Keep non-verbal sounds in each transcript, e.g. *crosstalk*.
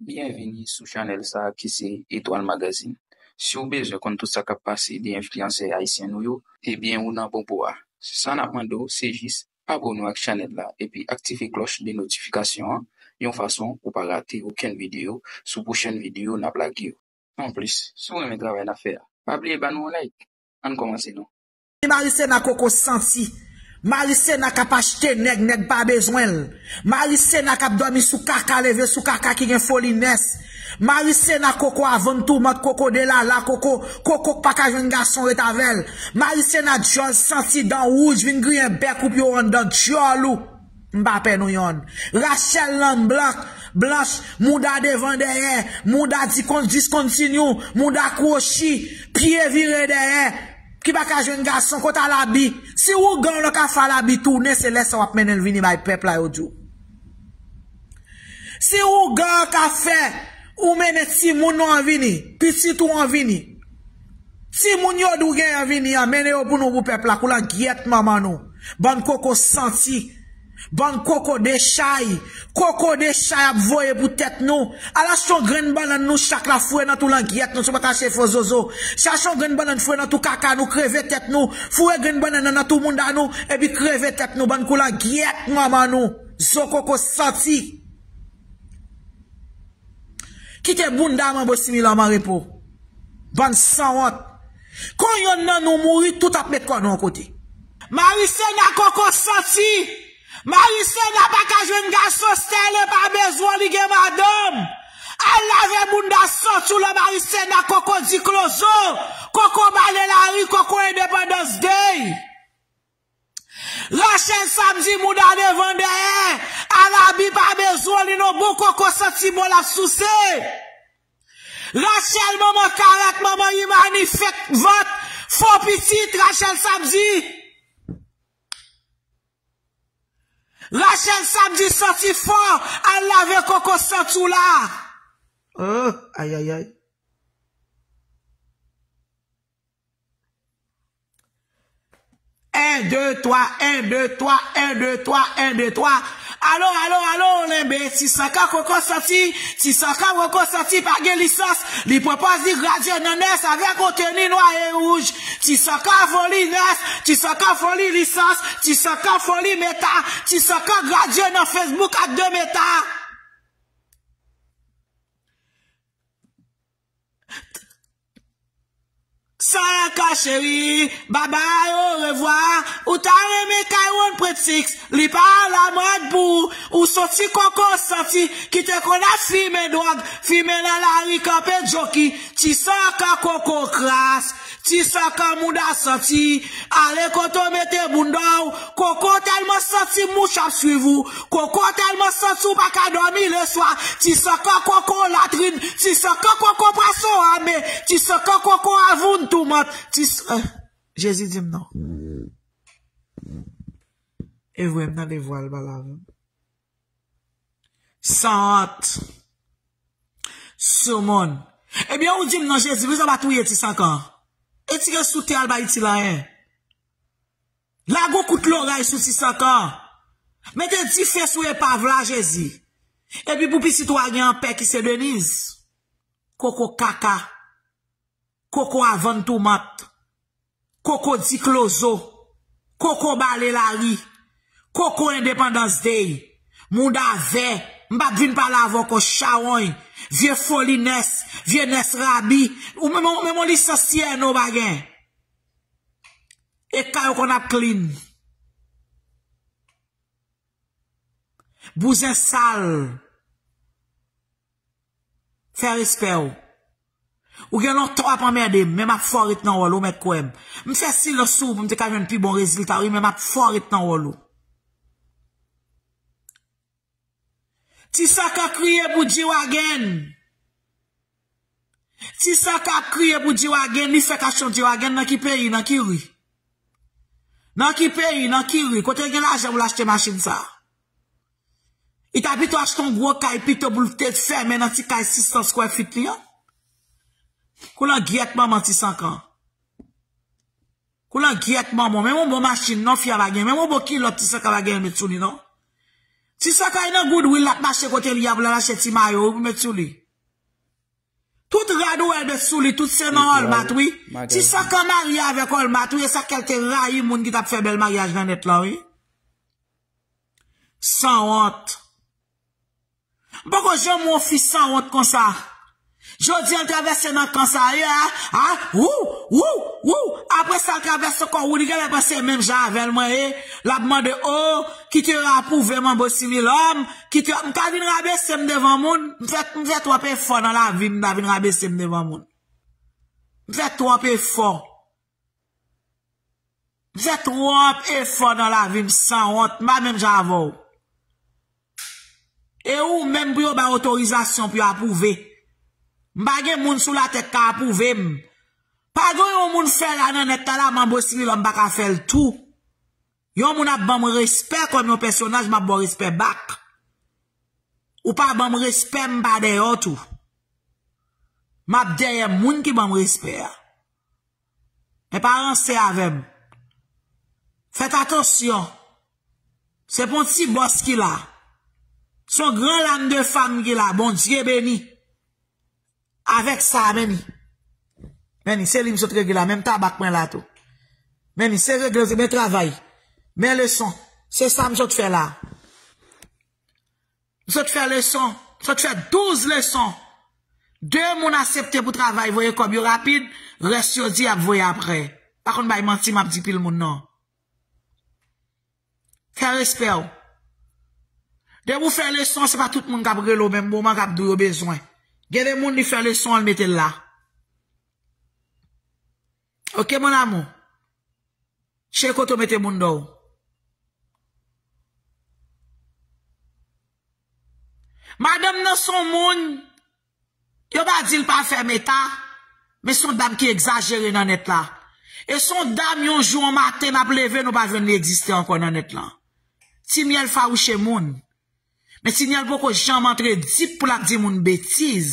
Bienveni sou chanel sa ki se Etoile Magazine. Si ou beje kon tout sa kap pase di enfliyanser haisyen nou yo, ebyen ou nan bon pouwa. San apando, sejis, abonou ak chanel la epi aktife kloche de notifikasyon yon fason pou pa rate ouken video sou pwoshen video nan plak yo. An plis, sou mwen mwen travay na fer. Pa plie ban mwen like. An komanse nou. Ma lise na kap achte neg neg pa bezwenl Ma lise na kap domi sou kaka leve sou kaka ki gen foli nes Ma lise na koko avan tou mat koko de la la koko Koko pakajwen gason retavel Ma lise na djol sansi dan wouj vin griyen bek up yon dan djol ou Mbapen ou yon Rachel lan blok blos mou da devan deye Mou da di kont diskontinu Mou da krochi Pye vire deye ki baka jen gason kota la bi, si ou gen lo ka fa la bi tou, ne se lesa wap menel vini bay pepla yo djou. Si ou gen ka fe, ou menet si moun nou an vini, pi si tou an vini, si moun yo dougen an vini, a menen yo pou nou bou pepla, kou la gyet mama nou, ban koko santi, Ban koko de chay, koko de chay ap voye pou tet nou, ala chon gren ban nan nou chak la fwe nan tou lan gyet nou, chan chan chen fwe zozo, chan chon gren ban nan fwe nan tou kaka nou, kreve tet nou, fwe gren ban nan nan tou munda nou, ebi kreve tet nou, ban kou lan gyet nou ama nou, zo koko satsi. Kite bunda man bo simi la mari pou, ban san wat, kon yon nan nou mouri tout ap met kwa nou akoti. Mari se na koko satsi. Marise na pa ka jwen nga sose, se le pa bezwa li gen madam. A la ve moun da sot, sou la Marise na koko di klozo. Koko male la ri, koko e depan dos dey. Rachele samzi moun da le vendeye. A la bi pa bezwa li nou bo koko sot si moun la sose. Rachele moun moun karat, moun moun iman, ni fet vot. Fopi tit, Rachele samzi. La Rachel samedi sorti fort, à l'avec coco sans tout là. Hein? Oh, aïe, aïe, aïe. 1, 2, 3, 1, 2, 3, 1, 2, 3, 1, 2, 3. Allo, on est lembe, si ça ka koko sati, si sa ka koko sati pa gen lisans, li propos di gradye nanes avec konteni noir et rouge. si ça ka folie nes, si ça ka folie licence, si ça ka folie meta, si ça ka gradye nan Facebook à deux meta. Saka cheri, baba yo revoa Ou tan reme karon prepsiks Li pa la madpou Ou soti koko soti Ki te konas fi me drog Fi me la la rika pe joki Ti saka koko kras Ti saka mou da soti Ale koto me te bundou Koko telman soti mou chap sui vou Koko telman sotsou Pa ka dormi le swa Ti saka koko latrin Ti saka koko praso ame Ti saka koko avuntu Ou mat eh, Jezi dim e nan Evwem nan devwal Balav Sanat Sumon Ebya ou dim nan Jezi Vizabat wye ti sankan Eti gen sute alba iti laen Lagou kout loray sou ti sankan Meten ti fes wye pavla Jezi Ebya pou pi sitwagyan pek Kise deniz Koko kaka Koko avan tou mat. Koko di klozo. Koko bale la ri. Koko indepandans dey. Moun da ve. Mbap vin pala avon ko chawoy. Vye foli nes. Vye nes rabi. Ou mwen li sosye nou bagen. Ekay ou kon ap klin. Bouzen sal. Fer ispew. Ou gen lon to apan mèdèm, mèm ap forit nan wòl ou mèk kouèm. Mèm se si lò sou pou mèm te kavèn pi bon reziltari, mèm ap forit nan wòl ou. Ti sa ka kriye pou diwa gen? Ti sa ka kriye pou diwa gen, ni se ka chon diwa gen nan ki peyi, nan ki wè? Nan ki peyi, nan ki wè? Kote gen la jèm ou la jte masin sa? I ta bit waj ton gro kaj pi to boulvte dse men nan ti kaj 600 kwe fit ni an? Kou lan gyet maman ti sankan. Kou lan gyet maman, men moun bo masin nan fya bagen, men moun bo kilot ti sankan bagen met sou li nou. Ti sankan inan goud wil at masen kote li yavle lan cheti mayou, met sou li. Tout radou el bet sou li, tout senan ol mat wii. Ti sankan man li avek ol mat wii, e sa kelte rayi moun git ap febel ma yaj ven net la wii. San wot. Mpoko jen moun fi san wot konsa. Jodi an travesse nan kansaye Wou, wou, wou Apre sa travesse kon wou Ni gen apre se men javèl mwen e La bman de ou oh, Ki te rapou veman bo simi lom Ki te, mka vin rabe se m devan moun Mfèt wap e fò nan la vin Da vin rabe se m devan moun Mfèt wap e fò Mfèt wap e fò Nan la vin san wot Ma men javèl E ou men pou yo Ba otorizasyon pou yo apouve Mbagye moun sou la tek kapou ve m. Pado yo moun fel anen et tala mambos ki li lom baka fel tou. Yo moun ap bamb resper kon yo pesyonaj mab bo resper bak. Ou pa bamb resper mba de yo tou. Mab deye moun ki bamb resper. E parans se avem. Fet atos yon. Se pon si bos ki la. Son gran lan de fan ki la. Bon diye beni. Avek sa meni. Meni se li msot regle la. Meni tabak men la to. Meni se regle ze me travay. Men leson. Se sa msot fe la. Msot fe leson. Msot fe douze leson. De moun asepte pou travay. Voye koubyo rapid. Res yo di ap voye apre. Pakoun bay mansi map di pil moun nan. Fè resper. De moun fe leson. Se pa tout moun kap relo. Men moun kap dou yo bezwen. Gede moun di fè leson an metel la. Ok moun amou. Chekot an metel moun da ou. Madem nan son moun, yo ba di l pa fè meta, men son dam ki exagere nan et la. E son dam yon jou an maten ap leve, nou ba ven li egziste an kon nan et la. Ti miel fa ou che moun. Men sinyal pou kou jan mantre dip pou lak di moun betiz.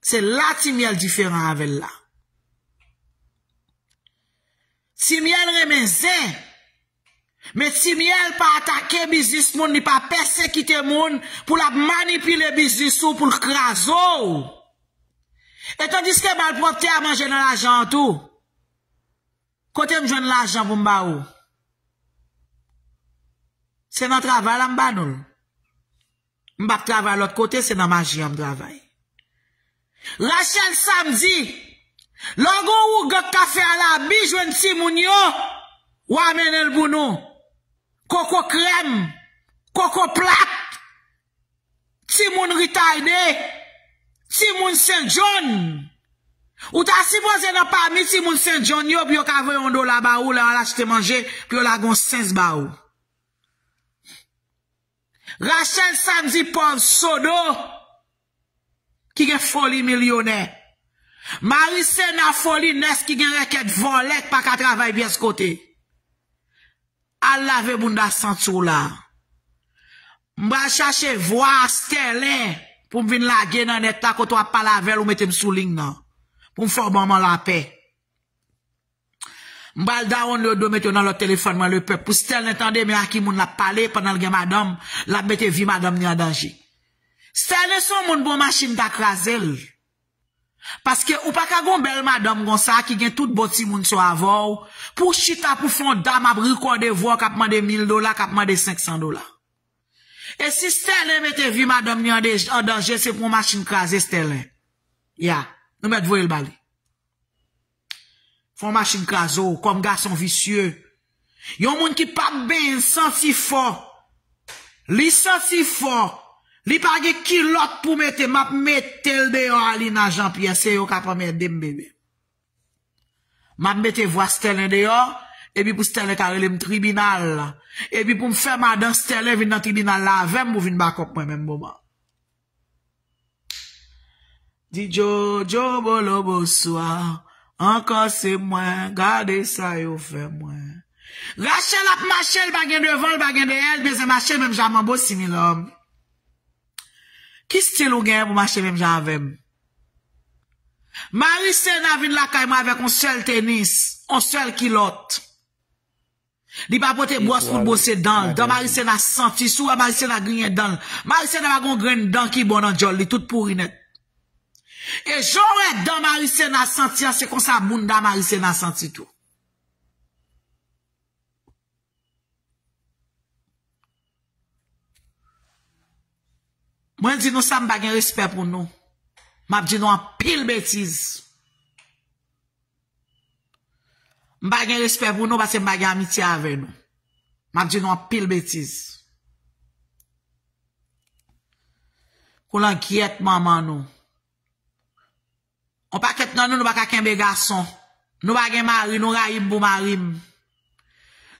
Se la ti miel diferan avel la. Ti miel remen zè. Men ti miel pa atake bizis moun ni pa persekite moun pou lak manipile bizis ou pou lak razo ou. Etan diske mal propter man jenel ajan tou. Kote m jenel ajan pou m ba ou. Se nan travay lan ban ou ou. Mbap travè alot kote, se nan maji yon mdravè. Rasyen samdi, logon ou gok kafe ala, bijwen ti moun yo, wamen elbounou, koko krem, koko plat, ti moun ritayne, ti moun senjon, ou ta si boze nan pa mi, ti moun senjon yo, pi yo kavè yon do la ba ou, la an la chite manje, pi yo la gon sens ba ou. Rachele Samzi Pov Sodo, ki gen foli milyonè, Marise Nafoli Nes, ki gen reket volek pa ka travay bi eskote, al lave bunda sansou la, mbra chache vwa astelè pou mvin la gen nan etakotwa palavel ou metem souling nan, pou mforbaman la pek. Mbal da ou nou do met yo nan lò telefon man lò pep, pou stèl nè tan de mè a ki moun la pale, panal gen madame, la mette vi madame ni an danje. Stèl nè son moun bon masjine tak razèl. Paske ou pa ka goun bel madame goun sa ki gen tout boti moun sou avou, pou chita pou fon dam ap rikon de vò kapman de 1000 dola, kapman de 500 dola. E si stèl nè mette vi madame ni an danje, se pou masjine kaze stèl lè. Ya, nou mette voyel bali. Fonmachin kazo, kom gason visye. Yon moun ki pat ben, san si fò. Li san si fò. Li page kilot pou mète, map mète tel deyon alin ajan piye se yo kapame dem bebe. Map mète vwa stelen deyon, ebi pou stelen karelem tribinal la. E ebi pou m fèm adan stelen vin nan tribinal la, vèm mou vin bakok mwen mè mboma. Di djo, djo bolobo swa. Anka se mwen, gade sa yo fe mwen. Gache lap mache, bagen de vol, bagen de el, beze mache men jaman bo simi lom. Kiste lou gen pou mache men javem? Marise na vin la kayman avek onsel tenis, onsel kilot. Di pa pote mwos foute bose dan, dan Marise na sanf, si sou a Marise na gwenye dan. Marise na magon gwenye dan ki bonan jol, di tout pou rinet. E jowè da ma lise nan santi an, se kon sa moun da ma lise nan santi tou. Mwen di nou sa m bagen respèp pou nou. Mwen di nou an pil betiz. Mwen bagen respèp pou nou, ba se m bagen amiti avè nou. Mwen di nou an pil betiz. Kou l'ankiyet maman nou. On pa ket nan nou nou baka kembe gason. Nou bagen marim, nou rayim bou marim.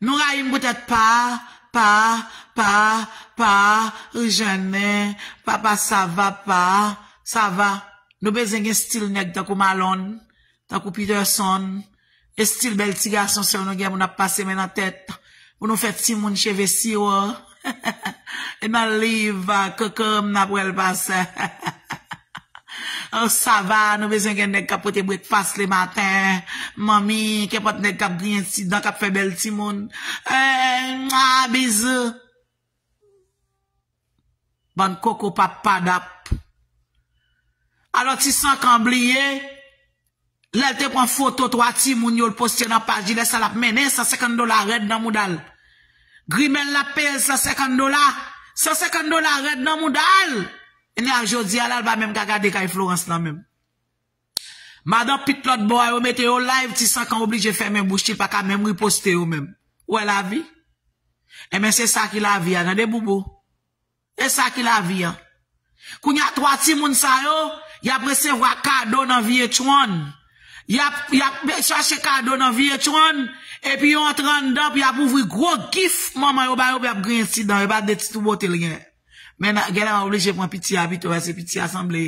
Nou rayim boutet pa, pa, pa, pa, rje ne, pa pa sa va pa, sa va. Nou bezengen stil nek tako malon, tako pide son, e stil bel ti gason se ou nou gen moun ap pase men an tet, moun nou fet ti moun cheve si ou, *laughs* e nan liv kakor moun ap wèl pase. *laughs* Oh, sa va, nou bezon gen nek kapote brekpas le maten. Mami, kepot nek kapri yon sidon kap febel ti moun. Hey, eh, mwa, bezou. Bon koko pap padap. Alo ti san kambliye, lal te pon foto to ati moun yon poste nan paji le salap mene, sa sekando la red nan moudal. Grimel la pez la sekando la, sa sekando la red nan moudal. E nè anjot zi alal ba mèm kagade kaj e Florence nan mèm. Madan pitlot bo a yo mète yo live ti san kan oblije fè mèm bouchi pa ka mèm riposte yo mèm. Ou e la vi? E mè se sa ki la vi a nan de boubou. E sa ki la vi a. Kou nè a 3-6 moun sa yo, ya prese vwa kado nan vi etwon. Ya chase kado nan vi etwon, e pi yo antran dan, pi ya pouvwi gro gif, mèman yo bayou pe ap grensi dan, yo bat de titou botel genè. Mè nan, gè lè mè ou lè jè pwè piti abit wè se piti asamble,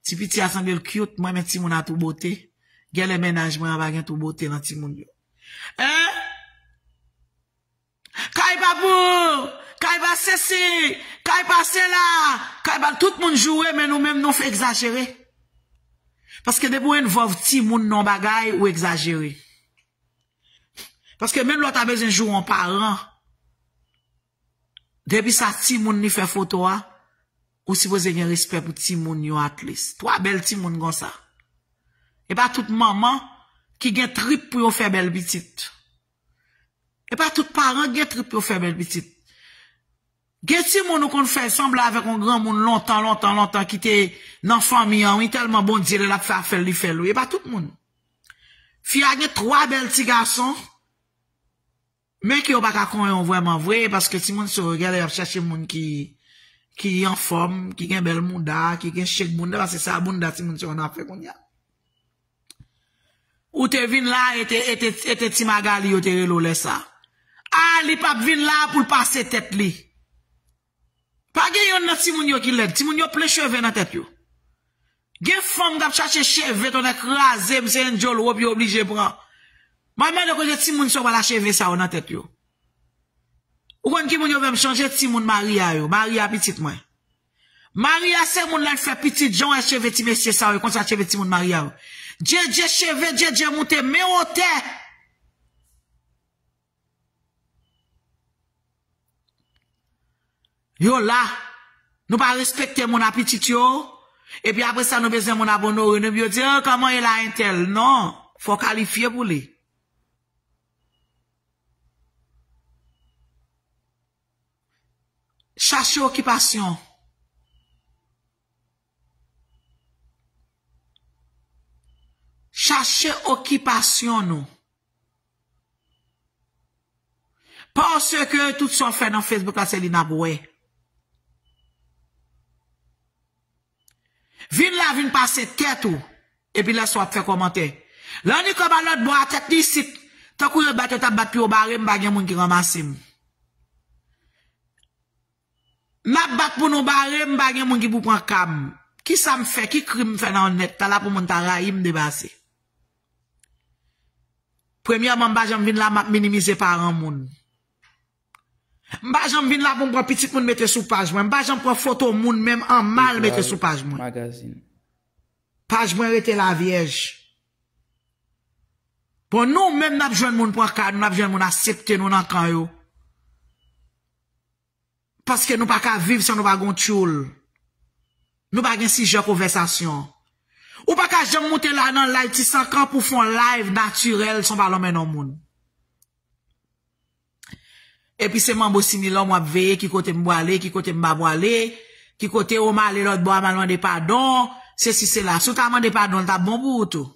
ti piti asamble lè kiot mwen mè ti moun an tou bote. Gè lè menaj mwen an bagay an tou bote nan ti moun yo. Eh! Kaj pa pou! Kaj pa se si! Kaj pa se la! Kaj pa tout moun jouwe men ou mèm nou fè exagere. Paske de pou en vòv ti moun nan bagay ou exagere. Paske men lòt a bezè jouw an paran. debi sa ti moun ni fe foto a, ou si voze gen rispe pou ti moun yo atlis. Troa bel ti moun gon sa. E pa tout maman ki gen trip pou yo fe bel bitit. E pa tout paran gen trip pou yo fe bel bitit. Gen ti moun ou kon fe sembla avek on gran moun lontan, lontan, lontan, ki te nan fami an, ou in telman bon dile la fe a fel li fel ou. E pa tout moun. Fi a gen troa bel ti gason, Men ki yo baka kon yon vwèman vwè, paske ti moun se ro gade yap chache moun ki yon form, ki gen bel moun da, ki gen shek boun da, paske sa boun da ti moun se yon an fe koun ya. Ou te vin la, ete ti magali ou te yon loulè sa. A, li pap vin la pou l'passe tèt li. Pa gen yon nati moun yo ki led, ti moun yo ple cheve nan tèt yo. Gen form gap chache cheve ton ek raze, mwen se yon jol wop yo oblije pran. Man men de konje ti moun sou pa la cheve sa ou nan tet yo. Ou kon ki moun yo vem chanje ti moun Maria yo. Maria apetit mwen. Maria se moun lak se apetit. Joun e cheve ti mesye sa ou. E kon sa cheve ti moun Maria yo. Dje dje cheve, dje dje moun te me ote. Yo la. Nou pa respekte moun apetit yo. E pi apre sa nou bezne moun abonore. Nou bi yo dire kaman e la entel. Non. Fou kalifiye pou li. Chache o kipasyon. Chache o kipasyon nou. Pon se ke tout son fè nan Facebook la selina bouè. Vin la vin pasè tè tou. E pi la sou ap fè komante. Lan ni koman lot bo a tèp ni sit. Takou yo batè tap bat pi yo barèm bagè moun ki roman simm. Map bat pou nou bare, mba gen moun ki pou pran kam. Ki sa m fe, ki krim fe nan net, ta la pou moun ta rahim de base. Premiyaman mba janm vin la map minimize paran moun. Mba janm vin la pou mba pitik moun mette sou paj mwen. Mba janm pran foto moun menm an mal mette sou paj mwen. Paj mwen rete la viej. Pon nou menm nap joun moun pran kam, nou nap joun moun a septe nou nan kanyo. Paske nou pa ka vive san nou bagon tchoul. Nou bagen si jok konversasyon. Ou pa ka jen mwote la nan laj ti sankan pou fon laj naturel son balon menon moun. Epi seman bo sini la mwap veye ki kote mbo ale, ki kote mbabo ale, ki kote o male lot bo amalman de padon, se si se la sot amalman de padon, ta bon boutou.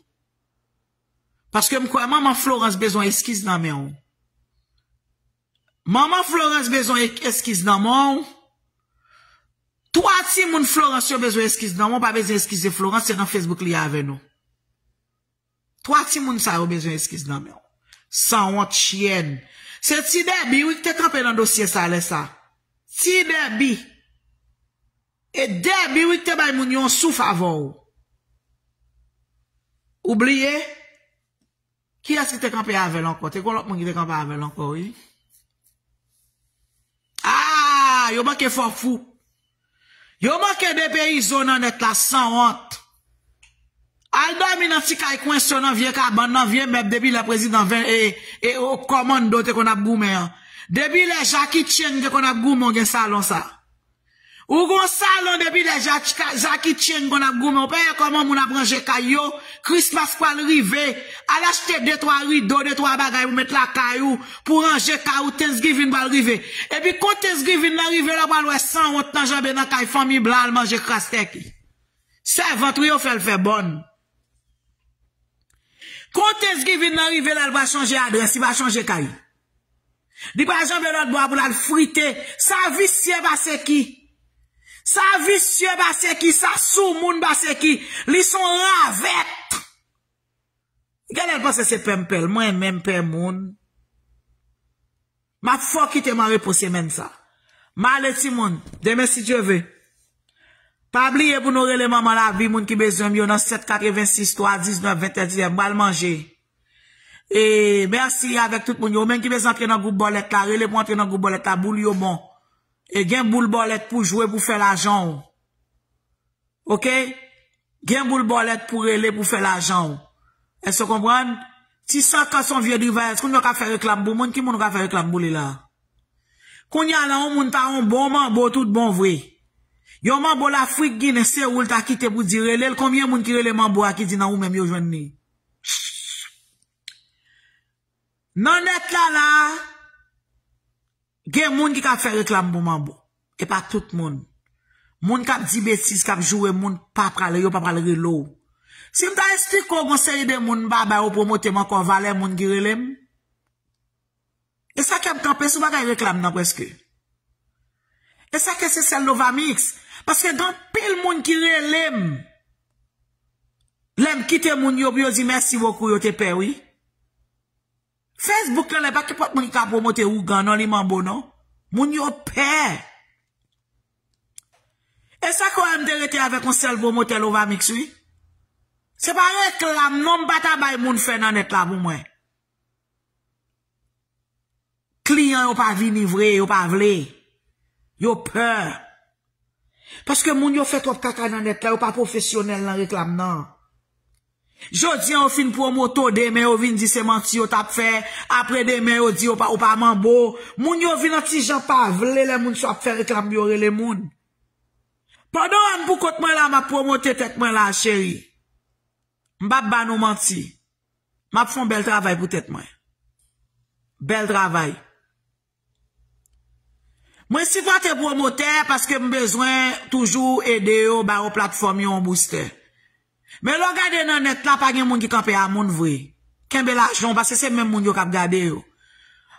Paske mkwa maman Florence bezon eskiz nan menon. Maman Florens bezon eskiz nan moun. To a ti moun Florens yo bezon eskiz nan moun. Pa bezon eskiz de Florens se nan Facebook li a ave nou. To a ti moun sa yo bezon eskiz nan moun. San wot chyen. Se ti debi wik te kampe nan dosye sa alè sa. Ti debi. E debi wik te bay moun yon souf avon ou. Oubliye. Ki as ki te kampe a ave lanko. Te kon lop moun ki te kampe a ave lanko ou. Yo manke fok fou Yo manke de peyi zonan et la san hont Aldo aminant si kaj kwen sonan Vyen ka aban nan vyen Mep debi la prezident ven E, e o komando te kon ap gou men Debi la jaki tjen te kon ap gou Mwen gen salon sa Ou gon sa londe bi de jaki chen kon ap gome, ou peye koman moun ap ranje kayo, kris paskwa lrive, ala chete detwa rido, detwa bagay pou met la kayo, pou ranje kayo tens givin balrive. E bi kon tens givin nanrive la banwe san, wot nanjabe nan kayo fami blan manje krastek. Se, vantriyo fel fel bon. Kon tens givin nanrive la, lwa chanje adres, lwa chanje kayo. Di pa janbe lwa dboa pou lal frite, sa visye bas e ki. Sa visye ba seki, sa sou moun ba seki, li son ravet. Gane l pa se se pem pel, mwen men pem moun. Ma fok ki te man repose men sa. Mal eti moun, demen si je ve. Pabli e pou noreleman mal avi moun ki bezon myon nan 7, 4, 26, 3, 19, 20, 30, moun al manje. E, mersi avek tout moun yo, men ki bezon tre nan goup bolek la, relepon tre nan goup bolek la, boulyo moun. E gen bou l bolet pou jwe pou fe la jan ou. Ok? Gen bou l bolet pou rele pou fe la jan ou. E se kompran? Ti sa ka son vie di vè, skoun yo ka fe reklam bou, moun ki moun yo ka fe reklam bou li la? Koun ya nan ou moun ta ou bon man bo tout bon vwe. Yo man bo la frik gine se ou l ta kite pou direle, l komye moun ki rele man bo a ki di nan ou men yo jwen ni? Nan net la la, Gen moun ki kap fè reklam pouman pou, e pa tout moun. Moun kap di betis, kap jowe moun pa prale, yo pa prale relo. Si mta eskik kon gonseri de moun babay ou promote man kon valè moun gire lem, e sa kem kampes ou pa kay reklam nan pweske? E sa ke se sel nou va mix? Paske dan pil moun gire lem, lem kite moun yo biyo zi mersi wakou yo te perwi, Facebook an le bak ki pot moun i ka promote ou gan nan li manbo nan. Moun yo pe. E sa kwa m de rete avek m selvo motel ou vami kswi? Se pa reklam nan m pata bay moun fe nan reklam ou mwen. Kliyan yo pa vinivre, yo pa vle. Yo pe. Paske moun yo fe top kaka nan reklam, yo pa profesyonel nan reklam nan. Jo di an ou fin promote ou demen ou vin di se manti ou tap fe, apre demen ou di ou pa ou pa man bo, moun yo vin an ti jan pa vle le moun so ap fe reklam biore le moun. Padon an pou kote mwen la map promote tet mwen la cheri, mbap ban ou manti, map fon bel travay pou tet mwen. Bel travay. Mwen si va te promote paske mbezwen toujou ede yo baro platform yon booster. Men lo gade nan net la pa gen moun ki kape a moun vwe. Ken be la joun, ba se se men moun yo kap gade yo.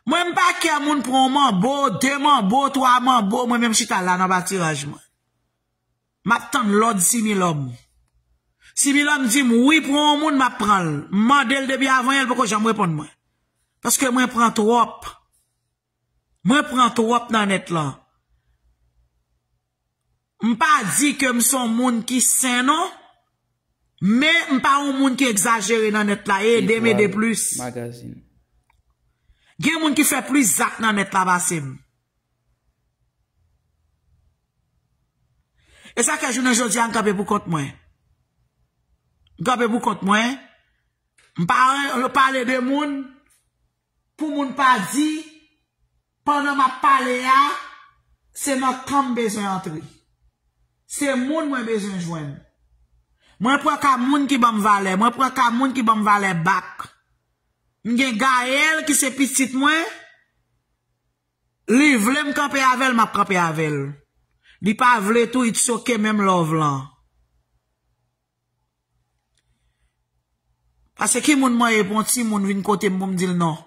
Mwen pa ki a moun proun man, bo, de man, bo, to a man, bo, mwen menm chita la nan batiraj man. Map tan lòd similom. Similom di m wip proun moun map pral. Man del debi avanyel, poko jen mwepon mwen. Paske mwen pran troup. Mwen pran troup nan net la. Mwen pa di ke m son moun ki senon. Me mpa ou moun ki egzajere nan et la e, deme de plus. Gen moun ki fè plis zak nan et la basim. E sa ka joun anjou diyan, gabbe bou kont mwen. Gabbe bou kont mwen, mpa ou anjou pale de moun, pou moun pa di, pwè nan mwa pale ya, se mwen tam bezen atri. Se moun mwen bezen jwen. Mwen pwa ka moun ki bam vale, mwen pwa ka moun ki bam vale bak. Mwen gen ga el ki sepit sit mwen. Li vle mkanpe avel, mwen pranpe avel. Li pa vle tou it soke menm lov lan. Pase ki moun mwen epon si moun vin kote mwen mwen dil nan.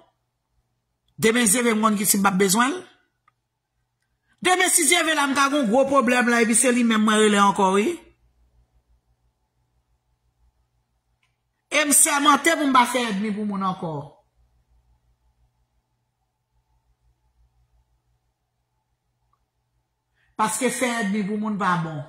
Demen si jeve mwen ki si mbap bezwen. Demen si jeve la mwen kago gwo problem la epi se li menm meri le an kori. E mse a mante pou mba fèd mi pou moun anko. Paske fèd mi pou moun va moun.